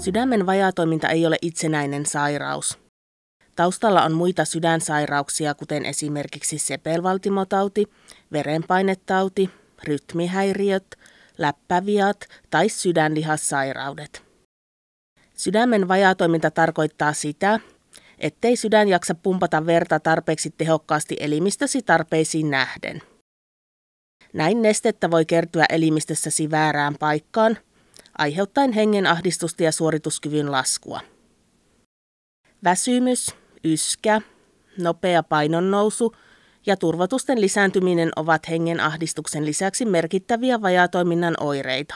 Sydämen vajaatoiminta ei ole itsenäinen sairaus. Taustalla on muita sydänsairauksia, kuten esimerkiksi sepelvaltimotauti, verenpainetauti, rytmihäiriöt, läppäviat tai sydänlihassairaudet. Sydämen vajaatoiminta tarkoittaa sitä, ettei sydän jaksa pumpata verta tarpeeksi tehokkaasti elimistösi tarpeisiin nähden. Näin nestettä voi kertyä elimistössäsi väärään paikkaan – aiheuttaen hengen ahdistusta ja suorituskyvyn laskua. Väsymys, yskä, nopea painonnousu ja turvatusten lisääntyminen ovat hengen ahdistuksen lisäksi merkittäviä vajaatoiminnan oireita.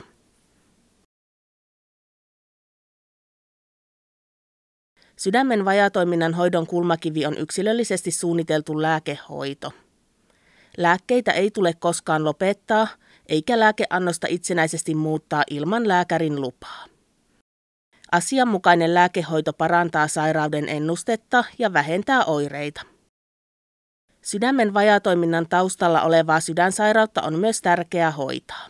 Sydämen vajatoiminnan hoidon kulmakivi on yksilöllisesti suunniteltu lääkehoito. Lääkkeitä ei tule koskaan lopettaa – eikä lääkeannosta itsenäisesti muuttaa ilman lääkärin lupaa. Asianmukainen lääkehoito parantaa sairauden ennustetta ja vähentää oireita. Sydämen vajatoiminnan taustalla olevaa sydänsairautta on myös tärkeää hoitaa.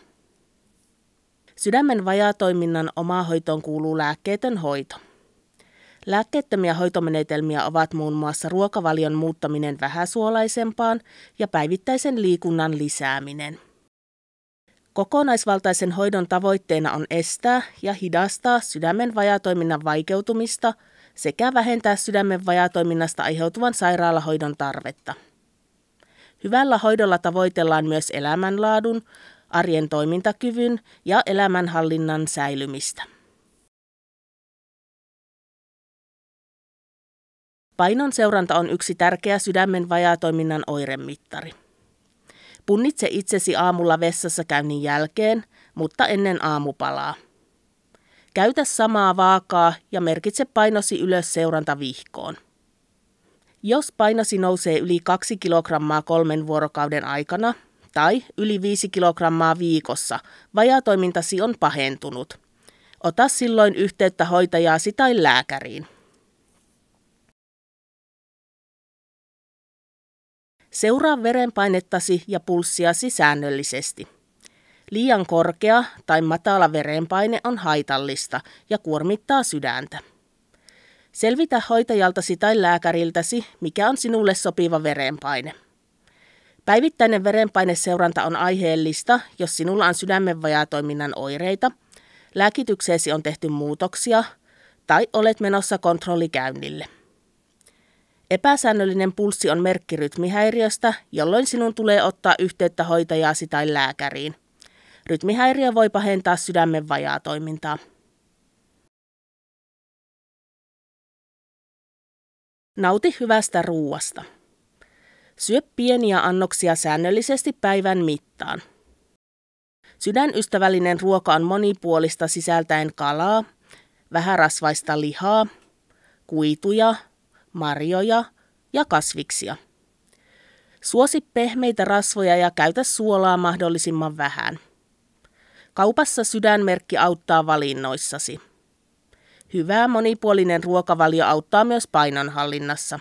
Sydämen vajatoiminnan hoitoon kuuluu lääkkeetön hoito. Lääkkeettömiä hoitomenetelmiä ovat muun muassa ruokavalion muuttaminen vähäsuolaisempaan ja päivittäisen liikunnan lisääminen. Kokonaisvaltaisen hoidon tavoitteena on estää ja hidastaa sydämen vajatoiminnan vaikeutumista sekä vähentää sydämen vajatoiminnasta aiheutuvan sairaalahoidon tarvetta. Hyvällä hoidolla tavoitellaan myös elämänlaadun, arjen toimintakyvyn ja elämänhallinnan säilymistä. Painon seuranta on yksi tärkeä sydämen vajatoiminnan oiremittari. Punnitse itsesi aamulla vessassa käynnin jälkeen, mutta ennen aamupalaa. Käytä samaa vaakaa ja merkitse painosi ylös seurantavihkoon. Jos painosi nousee yli 2 kilogrammaa kolmen vuorokauden aikana tai yli 5 kilogrammaa viikossa, vajatoimintasi on pahentunut. Ota silloin yhteyttä hoitajaasi tai lääkäriin. Seuraa verenpainettasi ja pulssiasi säännöllisesti. Liian korkea tai matala verenpaine on haitallista ja kuormittaa sydäntä. Selvitä hoitajaltasi tai lääkäriltäsi, mikä on sinulle sopiva verenpaine. Päivittäinen verenpaineseuranta on aiheellista, jos sinulla on sydämen vajaatoiminnan oireita, lääkitykseesi on tehty muutoksia tai olet menossa kontrollikäynnille. Epäsäännöllinen pulssi on merkki rytmihäiriöstä, jolloin sinun tulee ottaa yhteyttä hoitajaasi tai lääkäriin. Rytmihäiriö voi pahentaa sydämen vajaa toimintaa. Nauti hyvästä ruuasta. Syö pieniä annoksia säännöllisesti päivän mittaan. Sydänystävällinen ruoka on monipuolista sisältäen kalaa, vähärasvaista lihaa, kuituja, marjoja ja kasviksia. Suosi pehmeitä rasvoja ja käytä suolaa mahdollisimman vähän. Kaupassa sydänmerkki auttaa valinnoissasi. Hyvä monipuolinen ruokavalio auttaa myös painonhallinnassa.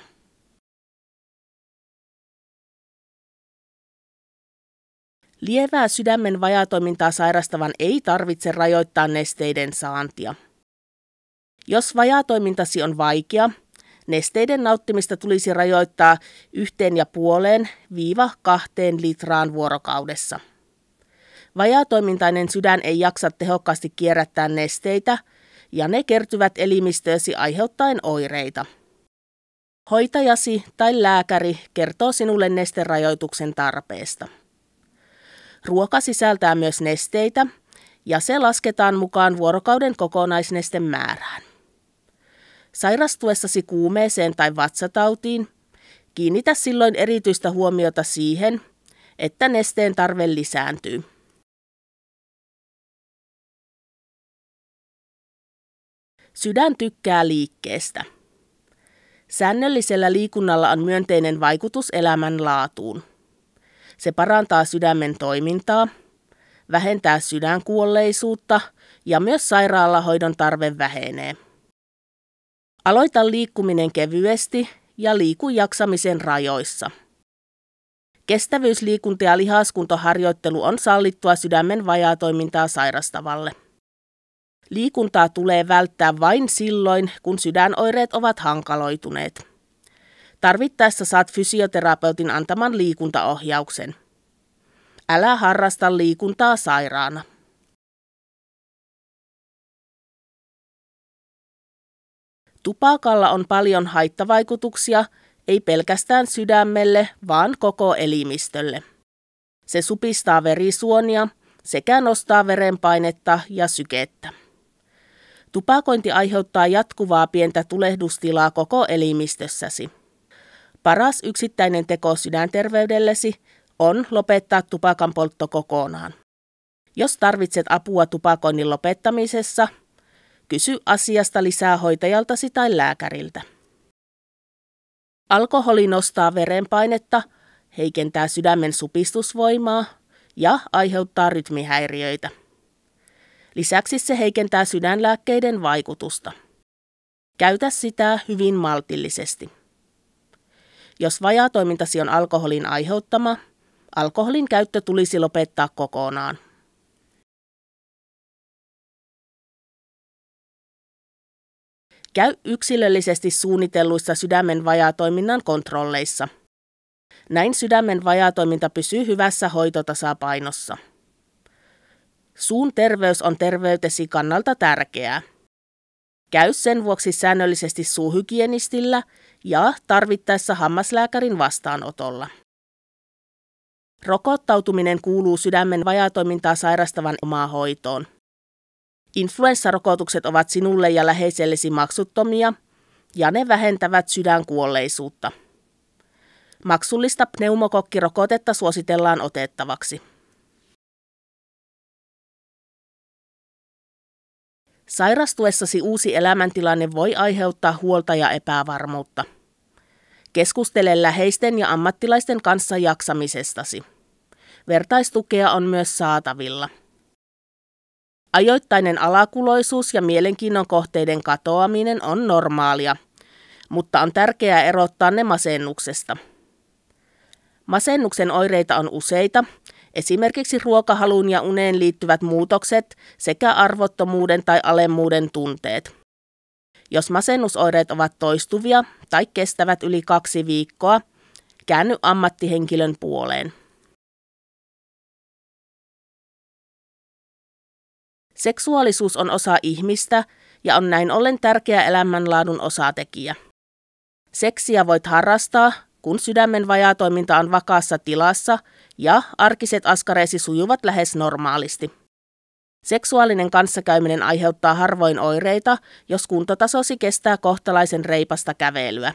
Lievää sydämen vajatoimintaa sairastavan ei tarvitse rajoittaa nesteiden saantia. Jos vajatoimintasi on vaikea, nesteiden nauttimista tulisi rajoittaa yhteen ja puoleen viiva kahteen litraan vuorokaudessa. Vajaatoimintainen sydän ei jaksa tehokkaasti kierrättää nesteitä ja ne kertyvät elimistöösi aiheuttaen oireita. Hoitajasi tai lääkäri kertoo sinulle nesterajoituksen tarpeesta. Ruoka sisältää myös nesteitä ja se lasketaan mukaan vuorokauden kokonaisnesten määrään. Sairastuessasi kuumeeseen tai vatsatautiin, kiinnitä silloin erityistä huomiota siihen, että nesteen tarve lisääntyy. Sydän tykkää liikkeestä. Säännöllisellä liikunnalla on myönteinen vaikutus elämän laatuun. Se parantaa sydämen toimintaa, vähentää sydänkuolleisuutta ja myös sairaalahoidon tarve vähenee. Aloita liikkuminen kevyesti ja liiku jaksamisen rajoissa. Kestävyysliikunta ja lihaskuntoharjoittelu on sallittua sydämen vajaatoimintaa sairastavalle. Liikuntaa tulee välttää vain silloin, kun sydänoireet ovat hankaloituneet. Tarvittaessa saat fysioterapeutin antaman liikuntaohjauksen. Älä harrasta liikuntaa sairaana. Tupakalla on paljon haittavaikutuksia, ei pelkästään sydämelle, vaan koko elimistölle. Se supistaa verisuonia sekä nostaa verenpainetta ja sykettä. Tupakointi aiheuttaa jatkuvaa pientä tulehdustilaa koko elimistössäsi. Paras yksittäinen teko sydänterveydellesi on lopettaa tupakan poltto kokonaan. Jos tarvitset apua tupakoinnin lopettamisessa – Kysy asiasta lisää hoitajaltasi tai lääkäriltä. Alkoholi nostaa verenpainetta, heikentää sydämen supistusvoimaa ja aiheuttaa rytmihäiriöitä. Lisäksi se heikentää sydänlääkkeiden vaikutusta. Käytä sitä hyvin maltillisesti. Jos vajaatoimintasi on alkoholin aiheuttama, alkoholin käyttö tulisi lopettaa kokonaan. käy yksilöllisesti suunnitelluissa sydämen vajaatoiminnan kontrolleissa. Näin sydämen vajaatoiminta pysyy hyvässä hoitotasapainossa. Suun terveys on terveytesi kannalta tärkeää. Käy sen vuoksi säännöllisesti suuhygienistillä ja tarvittaessa hammaslääkärin vastaanotolla. Rokottautuminen kuuluu sydämen vajaatoimintaa sairastavan omaa hoitoon. Influenssarokotukset ovat sinulle ja läheisellesi maksuttomia ja ne vähentävät sydänkuolleisuutta. Maksullista pneumokokkirokotetta suositellaan otettavaksi. Sairastuessasi uusi elämäntilanne voi aiheuttaa huolta ja epävarmuutta. Keskustele läheisten ja ammattilaisten kanssa jaksamisestasi. Vertaistukea on myös saatavilla. Ajoittainen alakuloisuus ja mielenkiinnon kohteiden katoaminen on normaalia, mutta on tärkeää erottaa ne masennuksesta. Masennuksen oireita on useita, esimerkiksi ruokahaluun ja uneen liittyvät muutokset sekä arvottomuuden tai alemmuuden tunteet. Jos masennusoireet ovat toistuvia tai kestävät yli kaksi viikkoa, käänny ammattihenkilön puoleen. Seksuaalisuus on osa ihmistä ja on näin ollen tärkeä elämänlaadun osatekijä. Seksiä voit harrastaa, kun sydämen vajaatoiminta on vakaassa tilassa ja arkiset askareesi sujuvat lähes normaalisti. Seksuaalinen kanssakäyminen aiheuttaa harvoin oireita, jos kuntotasosi kestää kohtalaisen reipasta kävelyä.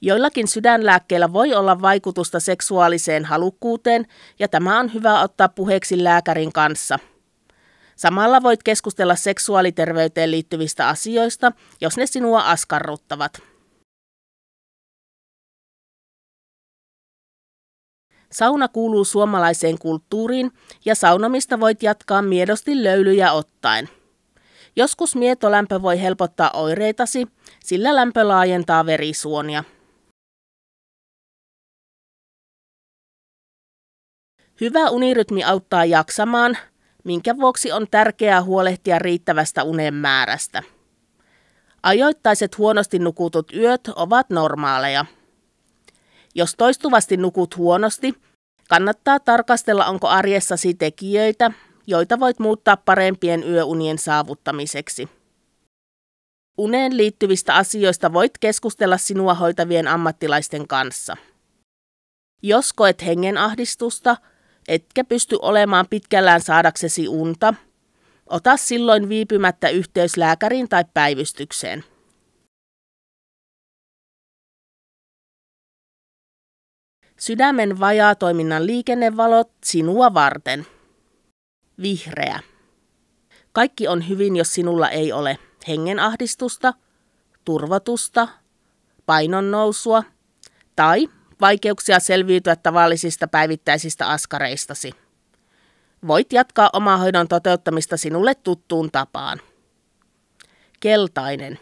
Joillakin sydänlääkkeillä voi olla vaikutusta seksuaaliseen halukkuuteen ja tämä on hyvä ottaa puheeksi lääkärin kanssa – Samalla voit keskustella seksuaaliterveyteen liittyvistä asioista, jos ne sinua askarruttavat. Sauna kuuluu suomalaiseen kulttuuriin ja saunomista voit jatkaa miedosti löylyjä ottaen. Joskus mietolämpö voi helpottaa oireitasi, sillä lämpö laajentaa verisuonia. Hyvä unirytmi auttaa jaksamaan, minkä vuoksi on tärkeää huolehtia riittävästä unen määrästä. Ajoittaiset huonosti nukutut yöt ovat normaaleja. Jos toistuvasti nukut huonosti, kannattaa tarkastella, onko arjessasi tekijöitä, joita voit muuttaa parempien yöunien saavuttamiseksi. Uneen liittyvistä asioista voit keskustella sinua hoitavien ammattilaisten kanssa. Jos koet hengenahdistusta – etkä pysty olemaan pitkällään saadaksesi unta, ota silloin viipymättä yhteys lääkäriin tai päivystykseen. Sydämen vajaatoiminnan liikennevalot sinua varten. Vihreä. Kaikki on hyvin, jos sinulla ei ole hengenahdistusta, painon painonnousua tai vaikeuksia selviytyä tavallisista päivittäisistä askareistasi. Voit jatkaa hoidon toteuttamista sinulle tuttuun tapaan. Keltainen.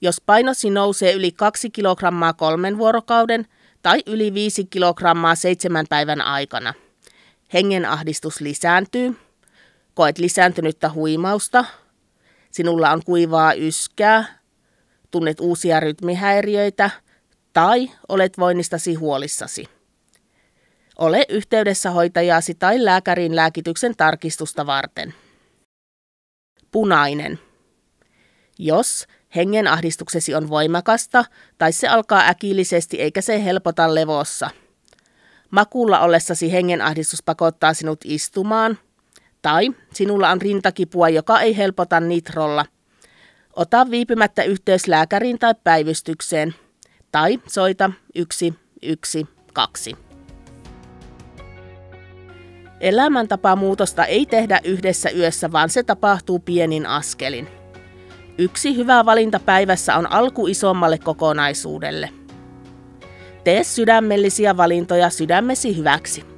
Jos painosi nousee yli 2 kilogrammaa kolmen vuorokauden tai yli 5 kilogrammaa seitsemän päivän aikana, hengenahdistus lisääntyy, koet lisääntynyttä huimausta, sinulla on kuivaa yskää, tunnet uusia rytmihäiriöitä – tai olet voinnistasi huolissasi. Ole yhteydessä hoitajasi tai lääkärin lääkityksen tarkistusta varten. Punainen. Jos hengen ahdistuksesi on voimakasta tai se alkaa äkillisesti eikä se helpota levossa. Makulla ollessasi hengenahdistus pakottaa sinut istumaan tai sinulla on rintakipua, joka ei helpota nitrolla. Ota viipymättä yhteys lääkäriin tai päivystykseen – tai soita 112. Elämäntapamuutosta ei tehdä yhdessä yössä, vaan se tapahtuu pienin askelin. Yksi hyvä valinta päivässä on alku isommalle kokonaisuudelle. Tee sydämellisiä valintoja sydämesi hyväksi.